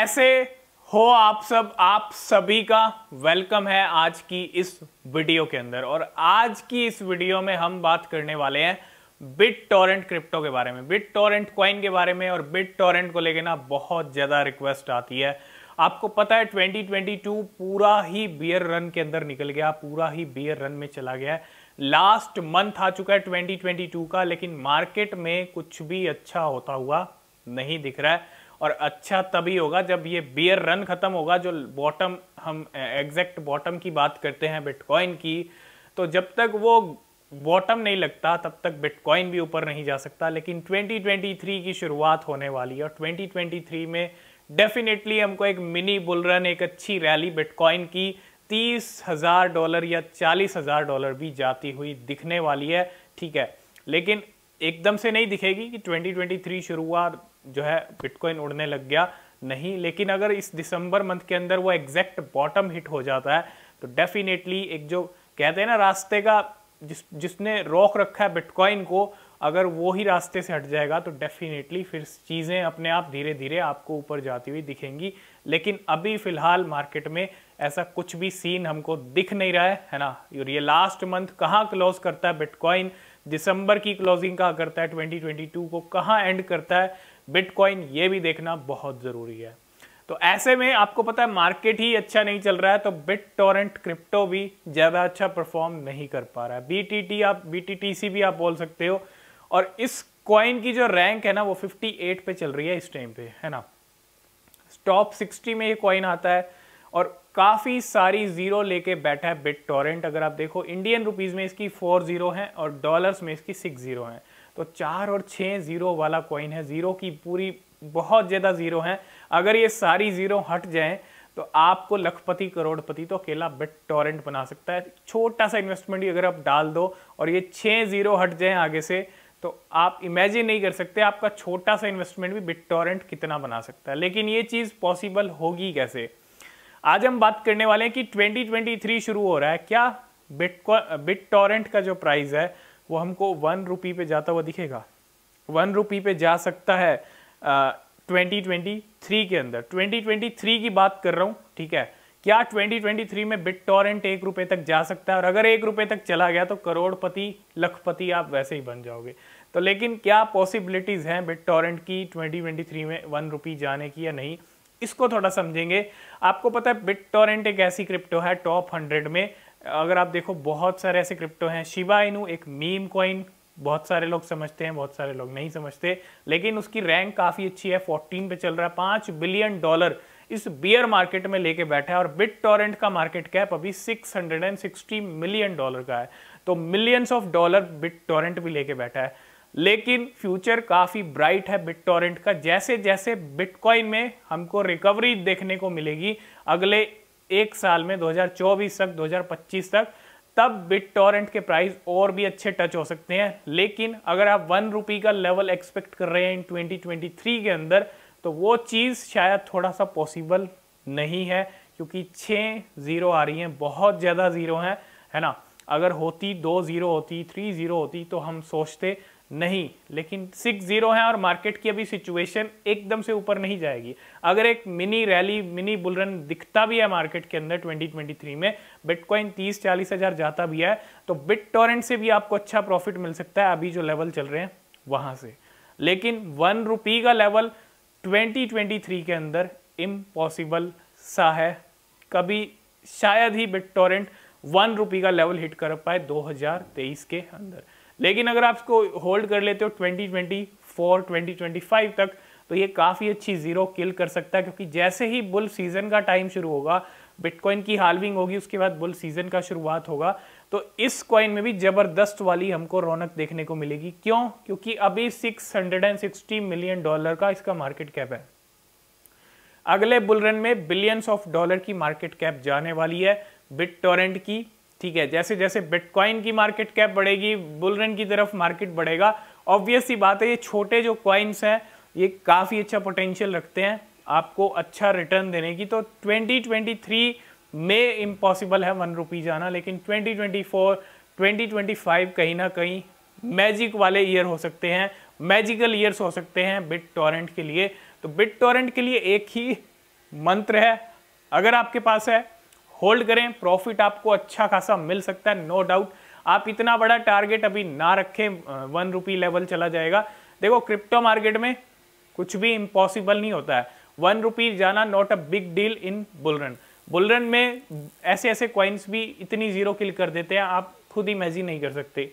ऐसे हो आप सब आप सभी का वेलकम है आज की इस वीडियो के अंदर और आज की इस वीडियो में हम बात करने वाले हैं बिट टॉरेंट क्रिप्टो के बारे में बिट टॉरेंट क्वाइन के बारे में और बिट टॉरेंट को लेकर ना बहुत ज़्यादा रिक्वेस्ट आती है आपको पता है 2022 पूरा ही बियर रन के अंदर निकल गया पूरा ही बियर रन में चला गया है लास्ट मंथ आ चुका है 2022 का लेकिन मार्केट में कुछ भी अच्छा होता हुआ नहीं दिख रहा है और अच्छा तभी होगा जब ये बियर रन खत्म होगा जो बॉटम हम एग्जैक्ट बॉटम की बात करते हैं बिटकॉइन की तो जब तक वो बॉटम नहीं लगता तब तक बिटकॉइन भी ऊपर नहीं जा सकता लेकिन 2023 की शुरुआत होने वाली है और 2023 में डेफिनेटली हमको एक मिनी बुल रन एक अच्छी रैली बिटकॉइन की तीस हज़ार डॉलर या चालीस हज़ार डॉलर भी जाती हुई दिखने वाली है ठीक है लेकिन एकदम से नहीं दिखेगी कि 2023 शुरुआत जो है बिटकॉइन उड़ने लग गया नहीं लेकिन अगर इस दिसंबर मंथ के अंदर वो एग्जैक्ट बॉटम हिट हो जाता है तो डेफिनेटली एक जो कहते हैं ना रास्ते का जिस जिसने रोक रखा है बिटकॉइन को अगर वो ही रास्ते से हट जाएगा तो डेफिनेटली फिर चीज़ें अपने आप धीरे धीरे आपको ऊपर जाती हुई दिखेंगी लेकिन अभी फ़िलहाल मार्केट में ऐसा कुछ भी सीन हमको दिख नहीं रहा है है ना और ये लास्ट मंथ कहाँ क्लोज करता है बिटकॉइन दिसंबर की क्लोजिंग कहाँ करता है 2022 को कहाँ एंड करता है बिटकॉइन ये भी देखना बहुत ज़रूरी है तो ऐसे में आपको पता है मार्केट ही अच्छा नहीं चल रहा है तो बिट टोरेंट क्रिप्टो भी ज़्यादा अच्छा परफॉर्म नहीं कर पा रहा है बी आप बी भी आप बोल सकते हो और इस कॉइन की जो रैंक है ना वो 58 पे चल रही है इस टाइम पे है ना टॉप 60 में ये कॉइन आता है और काफ़ी सारी ज़ीरो लेके बैठा है बिट टोरेंट अगर आप देखो इंडियन रुपीज़ में इसकी फोर ज़ीरो हैं और डॉलर्स में इसकी सिक्स ज़ीरो हैं तो चार और छः ज़ीरो वाला कॉइन है ज़ीरो की पूरी बहुत ज़्यादा ज़ीरो हैं अगर ये सारी ज़ीरो हट जाएँ तो आपको लखपति करोड़पति तो अकेला बिट टोरेंट बना सकता है छोटा सा इन्वेस्टमेंट ही अगर आप डाल दो और ये छः ज़ीरो हट जाएँ आगे से तो आप इमेजिन नहीं कर सकते आपका छोटा सा इन्वेस्टमेंट भी बिट टोरेंट कितना बना सकता है लेकिन ये चीज़ पॉसिबल होगी कैसे आज हम बात करने वाले हैं कि 2023 शुरू हो रहा है क्या बिटकॉइन बिट टॉरेंट का जो प्राइस है वो हमको वन रुपी पे जाता हुआ दिखेगा वन रुपी पे जा सकता है ट्वेंटी ट्वेंटी थ्री के अंदर ट्वेंटी ट्वेंटी थ्री की बात कर रहा हूँ ठीक है क्या 2023 में बिट टॉरेंट एक रुपए तक जा सकता है और अगर एक रुपए तक चला गया तो करोड़पति लखपति आप वैसे ही बन जाओगे तो लेकिन क्या पॉसिबिलिटीज़ हैं बिट टॉरेंट की 2023 में वन रुपी जाने की या नहीं इसको थोड़ा समझेंगे आपको पता है बिट टॉरेंट एक ऐसी क्रिप्टो है टॉप हंड्रेड में अगर आप देखो बहुत सारे ऐसे क्रिप्टो हैं शिवा इनू एक मीम कॉइन बहुत सारे लोग समझते हैं बहुत सारे लोग नहीं समझते लेकिन उसकी रैंक काफ़ी अच्छी है फोर्टीन पे चल रहा है पाँच बिलियन डॉलर इस बियर मार्केट में लेके बैठा है और बिट टॉरेंट का मार्केट कैप अभी 660 मिलियन डॉलर का है तो millions of dollar BitTorrent भी लेके बैठा है लेकिन फ्यूचर काफ़ी ब्राइट है बिट टॉरेंट का जैसे जैसे बिटकॉइन में हमको रिकवरी देखने को मिलेगी अगले एक साल में 2024 तक 2025 तक तब बिट टॉरेंट के प्राइस और भी अच्छे टच हो सकते हैं लेकिन अगर आप वन रुपी का लेवल एक्सपेक्ट कर रहे हैं इन 2023 के अंदर तो वो चीज़ शायद थोड़ा सा पॉसिबल नहीं है क्योंकि छः ज़ीरो आ रही हैं बहुत ज़्यादा ज़ीरो हैं है ना अगर होती दो ज़ीरो होती थ्री ज़ीरो होती तो हम सोचते नहीं लेकिन सिक्स जीरो है और मार्केट की अभी सिचुएशन एकदम से ऊपर नहीं जाएगी अगर एक मिनी रैली मिनी बुलरन दिखता भी है मार्केट के अंदर 2023 में बिटकॉइन तीस चालीस हजार जाता भी है तो बिट टोरेंट से भी आपको अच्छा प्रॉफिट मिल सकता है अभी जो लेवल चल रहे हैं वहां से लेकिन वन रुपी का लेवल ट्वेंटी के अंदर इम्पॉसिबल सा है कभी शायद ही बिट टोरेंट वन रुपी का लेवल हिट कर पाए दो के अंदर लेकिन अगर आप इसको होल्ड कर लेते हो 2024 2025 तक तो ये काफ़ी अच्छी ज़ीरो किल कर सकता है क्योंकि जैसे ही बुल सीज़न का टाइम शुरू होगा बिटकॉइन की हालविंग होगी उसके बाद बुल सीज़न का शुरुआत होगा तो इस कॉइन में भी ज़बरदस्त वाली हमको रौनक देखने को मिलेगी क्यों क्योंकि अभी 660 मिलियन डॉलर का इसका मार्केट कैप है अगले बुलरन में बिलियंस ऑफ डॉलर की मार्केट कैप जाने वाली है बिट टोरेंट की ठीक है जैसे जैसे बिटकॉइन की मार्केट कैप बढ़ेगी बुलरन की तरफ मार्केट बढ़ेगा ही बात है ये छोटे जो क्वाइंस हैं ये काफ़ी अच्छा पोटेंशियल रखते हैं आपको अच्छा रिटर्न देने की तो 2023 में इम्पॉसिबल है वन रुपीज़ आना लेकिन 2024, 2025 कहीं ना कहीं मैजिक वाले ईयर हो सकते हैं मैजिकल ईयर्स हो सकते हैं बिट टॉरेंट के लिए तो बिट टॉरेंट के लिए एक ही मंत्र है अगर आपके पास है होल्ड करें प्रॉफिट आपको अच्छा खासा मिल सकता है नो डाउट आप इतना बड़ा टारगेट अभी ना रखें वन रुपी लेवल चला जाएगा देखो क्रिप्टो मार्केट में कुछ भी इम्पॉसिबल नहीं होता है वन रुपी जाना not a big deal in bull run bull run में ऐसे ऐसे क्वाइंस भी इतनी जीरो किल कर देते हैं आप खुद ही मैजी नहीं कर सकते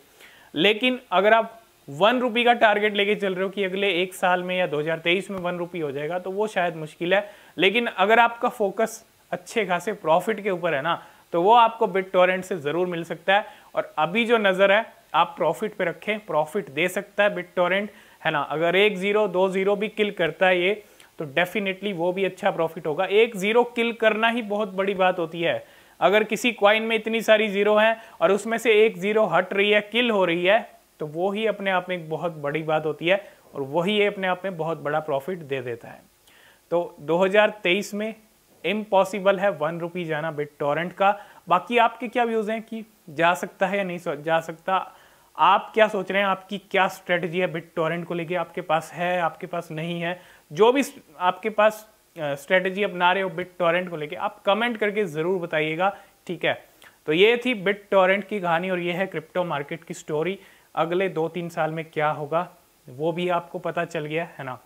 लेकिन अगर आप वन रुपी का टारगेट लेके चल रहे हो कि अगले एक साल में या 2023 में वन रुपी हो जाएगा तो वो शायद मुश्किल है लेकिन अगर आपका फोकस अच्छे खासे प्रॉफिट के ऊपर है ना तो वो आपको बिट टोरेंट से ज़रूर मिल सकता है और अभी जो नज़र है आप प्रॉफिट पे रखें प्रॉफिट दे सकता है बिट टोरेंट है ना अगर एक ज़ीरो दो ज़ीरो भी किल करता है ये तो डेफिनेटली वो भी अच्छा प्रॉफिट होगा एक ज़ीरो किल करना ही बहुत बड़ी बात होती है अगर किसी क्वाइन में इतनी सारी ज़ीरो हैं और उसमें से एक ज़ीरो हट रही है किल हो रही है तो वो ही अपने आप में एक बहुत बड़ी बात होती है और वही ये अपने आप में बहुत बड़ा प्रॉफिट दे देता है तो 2023 में इम्पॉसिबल है वन रुपी जाना बिट टॉरेंट का बाकी आपके क्या व्यूज़ हैं कि जा सकता है या नहीं जा सकता आप क्या सोच रहे हैं आपकी क्या स्ट्रेटजी है बिट टॉरेंट को लेके आपके पास है आपके पास नहीं है जो भी आपके पास स्ट्रेटजी अपना रहे हो बिट टॉरेंट को लेके आप कमेंट करके ज़रूर बताइएगा ठीक है तो ये थी बिट टॉरेंट की कहानी और ये है क्रिप्टो मार्केट की स्टोरी अगले दो तीन साल में क्या होगा वो भी आपको पता चल गया है ना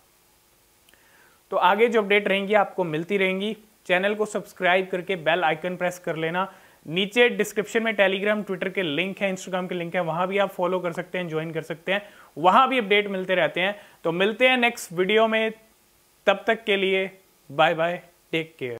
तो आगे जो अपडेट रहेंगी आपको मिलती रहेंगी चैनल को सब्सक्राइब करके बेल आइकन प्रेस कर लेना नीचे डिस्क्रिप्शन में टेलीग्राम ट्विटर के लिंक है इंस्टाग्राम के लिंक है वहां भी आप फॉलो कर सकते हैं ज्वाइन कर सकते हैं वहां भी अपडेट मिलते रहते हैं तो मिलते हैं नेक्स्ट वीडियो में तब तक के लिए बाय बाय टेक केयर